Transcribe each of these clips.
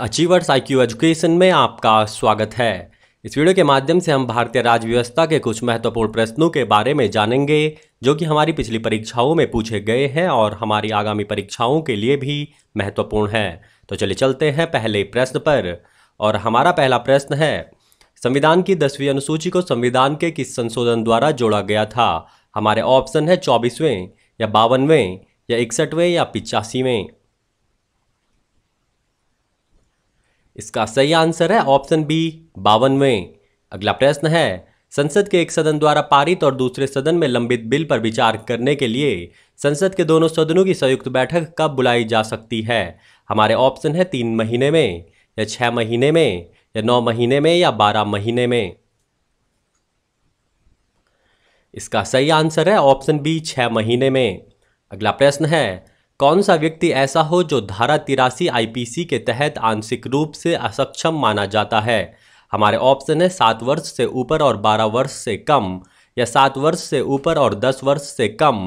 achievers Q education में आपका स्वागत है इस वीडियो के माध्यम से हम भारतीय राज्य व्यवस्था के कुछ महत्वपूर्ण प्रश्नों के बारे में जानेंगे जो कि हमारी पिछली परीक्षाओं में पूछे गए हैं और हमारी आगामी परीक्षाओं के लिए भी महत्वपूर्ण है तो चलिए चलते हैं पहले प्रश्न पर और हमारा पहला प्रश्न है संविधान की दसवीं अनुसूची को संविधान के किस संशोधन द्वारा जोड़ा गया था हमारे ऑप्शन है चौबीसवें या बावनवें या इकसठवें या पिचासीवें इसका सही आंसर है ऑप्शन बी बावनवें अगला प्रश्न है संसद के एक सदन द्वारा पारित और दूसरे सदन में लंबित बिल पर विचार करने के लिए संसद के दोनों सदनों की संयुक्त बैठक कब बुलाई जा सकती है हमारे ऑप्शन है तीन महीने में या छः महीने में या नौ महीने में या बारह महीने में इसका सही आंसर है ऑप्शन बी छः महीने में अगला प्रश्न है कौन सा व्यक्ति ऐसा हो जो धारा तिरासी आईपीसी के तहत आंशिक रूप से असक्षम माना जाता है हमारे ऑप्शन है सात वर्ष से ऊपर और बारह वर्ष से कम या सात वर्ष से ऊपर और दस वर्ष से कम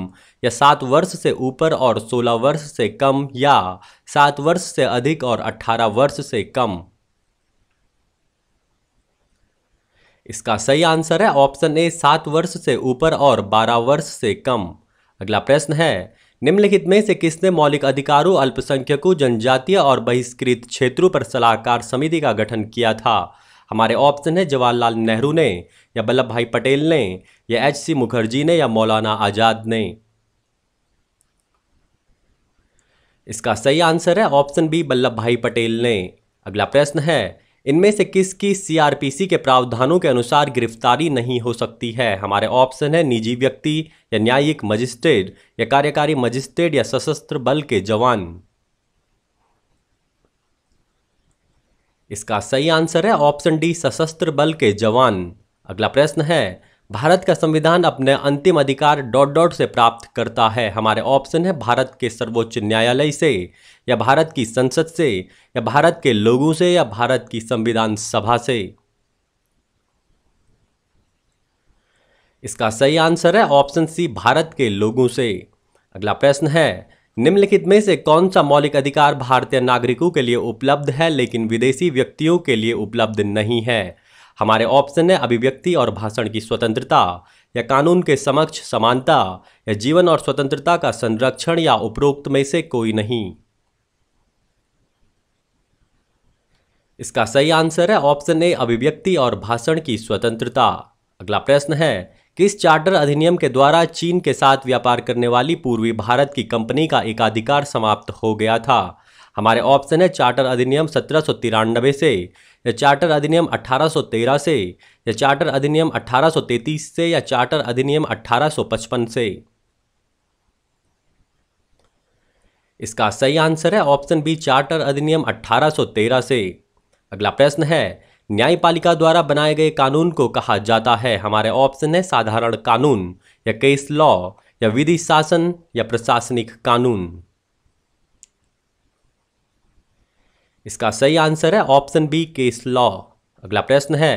या सात वर्ष से ऊपर और सोलह वर्ष से कम या सात वर्ष से अधिक और अट्ठारह वर्ष से कम इसका सही आंसर है ऑप्शन ए सात वर्ष से ऊपर और बारह वर्ष से कम अगला प्रश्न है निम्नलिखित में से किसने मौलिक अधिकारों अल्पसंख्यकों जनजातीय और बहिष्कृत क्षेत्रों पर सलाहकार समिति का गठन किया था हमारे ऑप्शन है जवाहरलाल नेहरू ने या वल्लभ भाई पटेल ने या एच सी मुखर्जी ने या मौलाना आजाद ने इसका सही आंसर है ऑप्शन बी वल्लभ भाई पटेल ने अगला प्रश्न है इनमें से किसकी सीआरपीसी के प्रावधानों के अनुसार गिरफ्तारी नहीं हो सकती है हमारे ऑप्शन है निजी व्यक्ति या न्यायिक मजिस्ट्रेट या कार्यकारी मजिस्ट्रेट या सशस्त्र बल के जवान इसका सही आंसर है ऑप्शन डी सशस्त्र बल के जवान अगला प्रश्न है भारत का संविधान अपने अंतिम अधिकार डॉट डॉट से प्राप्त करता है हमारे ऑप्शन है भारत के सर्वोच्च न्यायालय से या भारत की संसद से या भारत के लोगों से या भारत की संविधान सभा से इसका सही आंसर है ऑप्शन सी भारत के लोगों से अगला प्रश्न है निम्नलिखित में से कौन सा मौलिक अधिकार भारतीय नागरिकों के लिए उपलब्ध है लेकिन विदेशी व्यक्तियों के लिए उपलब्ध नहीं है हमारे ऑप्शन है अभिव्यक्ति और भाषण की स्वतंत्रता या कानून के समक्ष समानता या जीवन और स्वतंत्रता का संरक्षण या उपरोक्त में से कोई नहीं इसका सही आंसर है ऑप्शन ए अभिव्यक्ति और भाषण की स्वतंत्रता अगला प्रश्न है किस चार्टर अधिनियम के द्वारा चीन के साथ व्यापार करने वाली पूर्वी भारत की कंपनी का एकाधिकार समाप्त हो गया था हमारे ऑप्शन है चार्टर अधिनियम सत्रह सौ तिरानबे से या चार्टर अधिनियम सौ तेरह से या चार्टर अधिनियम सौ तैतीस से या चार्टर अधिनियम पचपन से इसका सही आंसर है ऑप्शन बी चार्टर अधिनियम तेरह से अगला प्रश्न है न्यायपालिका द्वारा बनाए गए कानून को कहा जाता है हमारे ऑप्शन है साधारण कानून या केस लॉ या विधि शासन या प्रशासनिक कानून इसका सही आंसर है ऑप्शन बी केस लॉ अगला प्रश्न है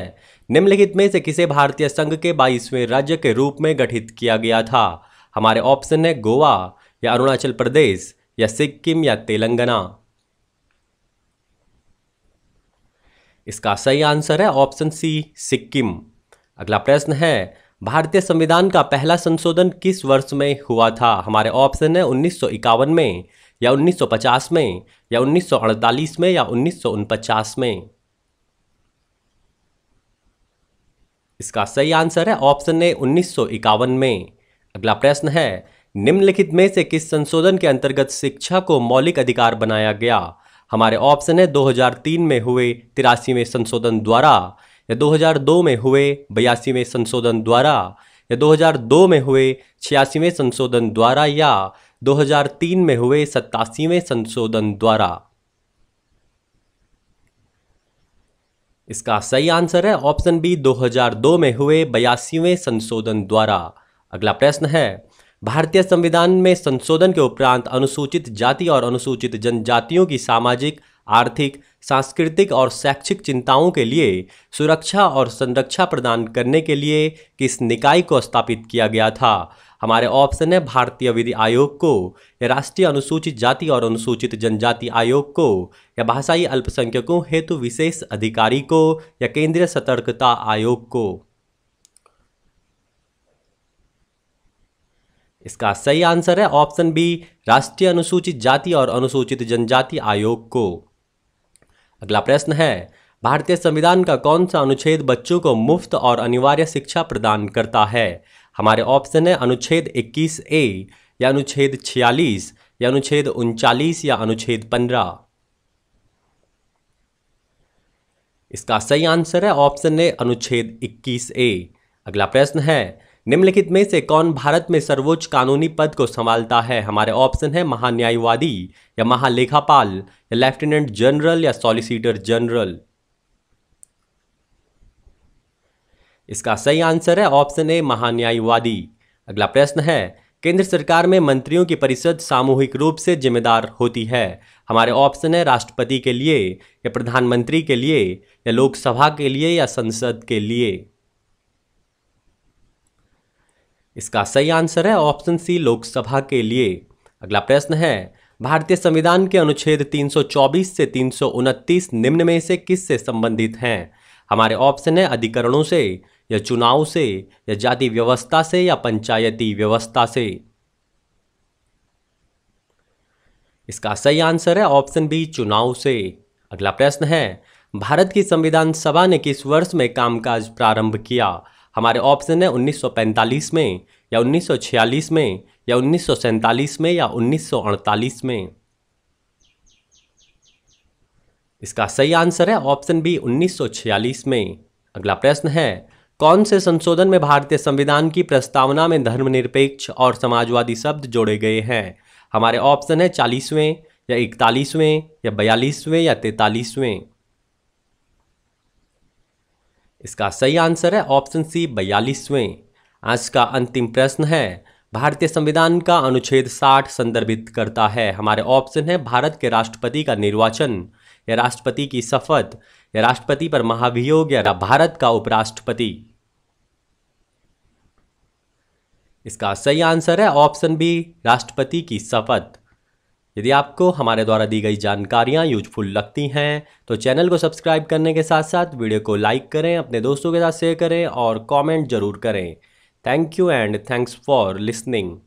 निम्नलिखित में से किसे भारतीय संघ के बाईसवें राज्य के रूप में गठित किया गया था हमारे ऑप्शन है गोवा या अरुणाचल प्रदेश या सिक्किम या तेलंगाना इसका सही आंसर है ऑप्शन सी सिक्किम अगला प्रश्न है भारतीय संविधान का पहला संशोधन किस वर्ष में हुआ था हमारे ऑप्शन है उन्नीस में या 1950 में या 1948 में या उन्नीस में इसका सही आंसर है ऑप्शन ए उन्नीस में अगला प्रश्न है निम्नलिखित में से किस संशोधन के अंतर्गत शिक्षा को मौलिक अधिकार बनाया गया हमारे ऑप्शन है 2003 में हुए तिरासीवें संशोधन द्वारा या 2002 में हुए बयासीवें संशोधन द्वारा या 2002 में हुए छियासीवें संशोधन द्वारा या 2003 में हुए सत्तासीवें संशोधन द्वारा इसका सही आंसर है ऑप्शन बी 2002 में हुए बयासीवें संशोधन द्वारा अगला प्रश्न है भारतीय संविधान में संशोधन के उपरांत अनुसूचित जाति और अनुसूचित जनजातियों की सामाजिक आर्थिक सांस्कृतिक और शैक्षिक चिंताओं के लिए सुरक्षा और संरक्षा प्रदान करने के लिए किस निकाय को स्थापित किया गया था हमारे ऑप्शन है भारतीय विधि आयोग को या राष्ट्रीय अनुसूचित जाति और अनुसूचित जनजाति आयोग को या भाषाई अल्पसंख्यकों हेतु विशेष अधिकारी को या केंद्रीय सतर्कता आयोग को इसका सही आंसर है ऑप्शन बी राष्ट्रीय अनुसूचित जाति और अनुसूचित जनजाति आयोग को अगला प्रश्न है भारतीय संविधान का कौन सा अनुच्छेद बच्चों को मुफ्त और अनिवार्य शिक्षा प्रदान करता है हमारे ऑप्शन है अनुच्छेद 21 ए या अनुच्छेद 46 या अनुच्छेद उनचालीस या अनुच्छेद 15 इसका सही आंसर है ऑप्शन ए अनुच्छेद 21 ए अगला प्रश्न है निम्नलिखित में से कौन भारत में सर्वोच्च कानूनी पद को संभालता है हमारे ऑप्शन है महान्यायवादी या महालेखापाल या लेफ्टिनेंट जनरल या सॉलिसिटर जनरल इसका सही आंसर है ऑप्शन ए महान्यायवादी अगला प्रश्न है केंद्र सरकार में मंत्रियों की परिषद सामूहिक रूप से जिम्मेदार होती है हमारे ऑप्शन है राष्ट्रपति के लिए या प्रधानमंत्री के लिए या लोकसभा के लिए या संसद के लिए इसका सही आंसर है ऑप्शन सी लोकसभा के लिए अगला प्रश्न है भारतीय संविधान के अनुच्छेद 324 से तीन निम्न में से किस से संबंधित हैं हमारे ऑप्शन है अधिकरणों से या चुनाव से या जाति व्यवस्था से या पंचायती व्यवस्था से इसका सही आंसर है ऑप्शन बी चुनाव से अगला प्रश्न है भारत की संविधान सभा ने किस वर्ष में कामकाज प्रारंभ किया हमारे ऑप्शन है 1945 में या 1946 में या उन्नीस में या 1948 में इसका सही आंसर है ऑप्शन बी 1946 में अगला प्रश्न है कौन से संशोधन में भारतीय संविधान की प्रस्तावना में धर्मनिरपेक्ष और समाजवादी शब्द जोड़े गए हैं हमारे ऑप्शन है चालीसवें या इकतालीसवें या बयालीसवें या तैतालीसवें इसका सही आंसर है ऑप्शन सी बयालीसवें आज का अंतिम प्रश्न है भारतीय संविधान का अनुच्छेद 60 संदर्भित करता है हमारे ऑप्शन है भारत के राष्ट्रपति का निर्वाचन या राष्ट्रपति की शपथ या राष्ट्रपति पर महाभियोग या भारत का उपराष्ट्रपति इसका सही आंसर है ऑप्शन बी राष्ट्रपति की शपथ यदि आपको हमारे द्वारा दी गई जानकारियाँ यूजफुल लगती हैं तो चैनल को सब्सक्राइब करने के साथ साथ वीडियो को लाइक करें अपने दोस्तों के साथ शेयर करें और कॉमेंट जरूर करें thank you and thanks for listening